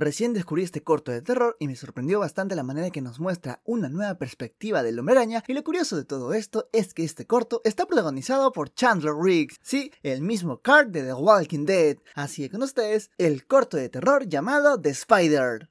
Recién descubrí este corto de terror y me sorprendió bastante la manera que nos muestra una nueva perspectiva del hombre y lo curioso de todo esto es que este corto está protagonizado por Chandler Riggs, sí, el mismo Card de The Walking Dead, así que con ustedes el corto de terror llamado The Spider.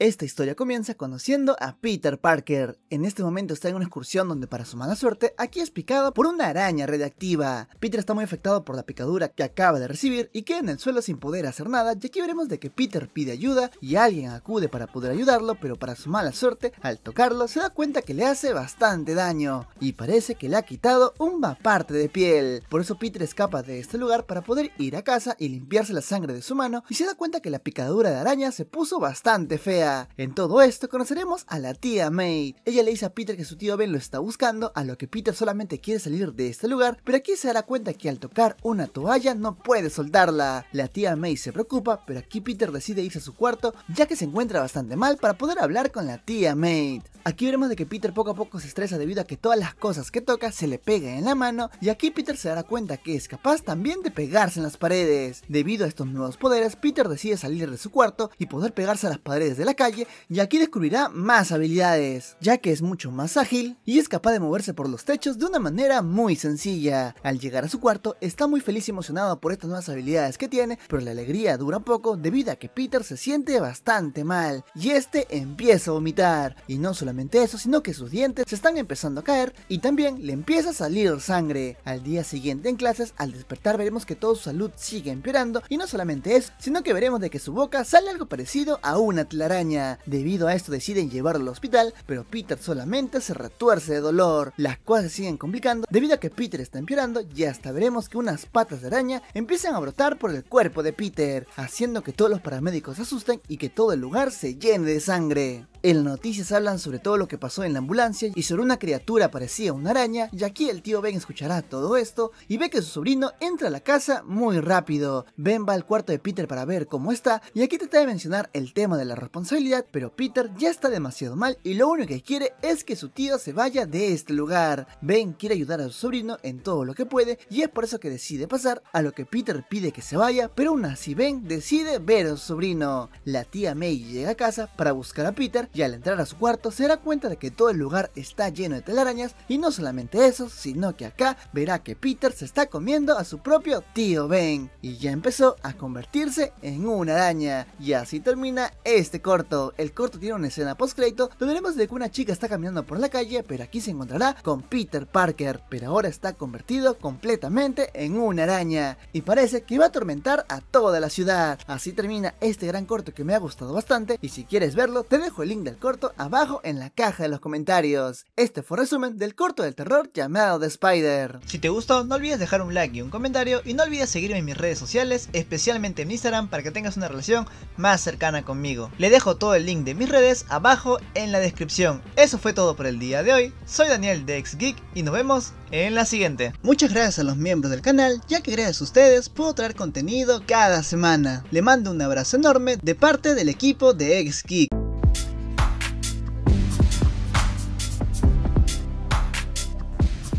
Esta historia comienza conociendo a Peter Parker. En este momento está en una excursión donde para su mala suerte aquí es picado por una araña radiactiva. Peter está muy afectado por la picadura que acaba de recibir y queda en el suelo sin poder hacer nada, ya que veremos de que Peter pide ayuda y alguien acude para poder ayudarlo, pero para su mala suerte, al tocarlo se da cuenta que le hace bastante daño y parece que le ha quitado un parte de piel. Por eso Peter escapa de este lugar para poder ir a casa y limpiarse la sangre de su mano y se da cuenta que la picadura de araña se puso bastante fea. En todo esto conoceremos a la tía May. Ella le dice a Peter que su tío Ben lo está buscando, a lo que Peter solamente quiere salir de este lugar, pero aquí se dará cuenta que al tocar una toalla no puede soltarla. La tía May se preocupa, pero aquí Peter decide irse a su cuarto ya que se encuentra bastante mal para poder hablar con la tía May. Aquí veremos de que Peter poco a poco se estresa debido a que todas las cosas que toca se le pegan en la mano y aquí Peter se dará cuenta que es capaz también de pegarse en las paredes. Debido a estos nuevos poderes, Peter decide salir de su cuarto y poder pegarse a las paredes de la calle y aquí descubrirá más habilidades, ya que es mucho más ágil y es capaz de moverse por los techos de una manera muy sencilla. Al llegar a su cuarto, está muy feliz y emocionado por estas nuevas habilidades que tiene, pero la alegría dura poco debido a que Peter se siente bastante mal y este empieza a vomitar. Y no solamente eso, sino que sus dientes se están empezando a caer y también le empieza a salir sangre. Al día siguiente en clases, al despertar veremos que toda su salud sigue empeorando y no solamente eso, sino que veremos de que su boca sale algo parecido a una telaraña. Debido a esto deciden llevarlo al hospital, pero Peter solamente se retuerce de dolor. Las cosas siguen complicando debido a que Peter está empeorando y hasta veremos que unas patas de araña empiezan a brotar por el cuerpo de Peter, haciendo que todos los paramédicos asusten y que todo el lugar se llene de sangre. En las noticias hablan sobre todo lo que pasó en la ambulancia y sobre una criatura parecía una araña y aquí el tío Ben escuchará todo esto y ve que su sobrino entra a la casa muy rápido. Ben va al cuarto de Peter para ver cómo está y aquí trata de mencionar el tema de la responsabilidad pero Peter ya está demasiado mal y lo único que quiere es que su tío se vaya de este lugar. Ben quiere ayudar a su sobrino en todo lo que puede y es por eso que decide pasar a lo que Peter pide que se vaya pero aún así Ben decide ver a su sobrino. La tía May llega a casa para buscar a Peter y al entrar a su cuarto se da cuenta de que todo el lugar está lleno de telarañas y no solamente eso, sino que acá verá que Peter se está comiendo a su propio tío Ben y ya empezó a convertirse en una araña. Y así termina este corto. El corto tiene una escena post crédito donde veremos de que una chica está caminando por la calle, pero aquí se encontrará con Peter Parker, pero ahora está convertido completamente en una araña y parece que va a atormentar a toda la ciudad. Así termina este gran corto que me ha gustado bastante y si quieres verlo te dejo el link del corto abajo en la caja de los comentarios. Este fue resumen del corto del terror llamado The Spider. Si te gustó, no olvides dejar un like y un comentario y no olvides seguirme en mis redes sociales, especialmente en Instagram para que tengas una relación más cercana conmigo. Le dejo todo el link de mis redes abajo en la descripción. Eso fue todo por el día de hoy. Soy Daniel de Xgeek y nos vemos en la siguiente. Muchas gracias a los miembros del canal, ya que gracias a ustedes puedo traer contenido cada semana. Le mando un abrazo enorme de parte del equipo de Xgeek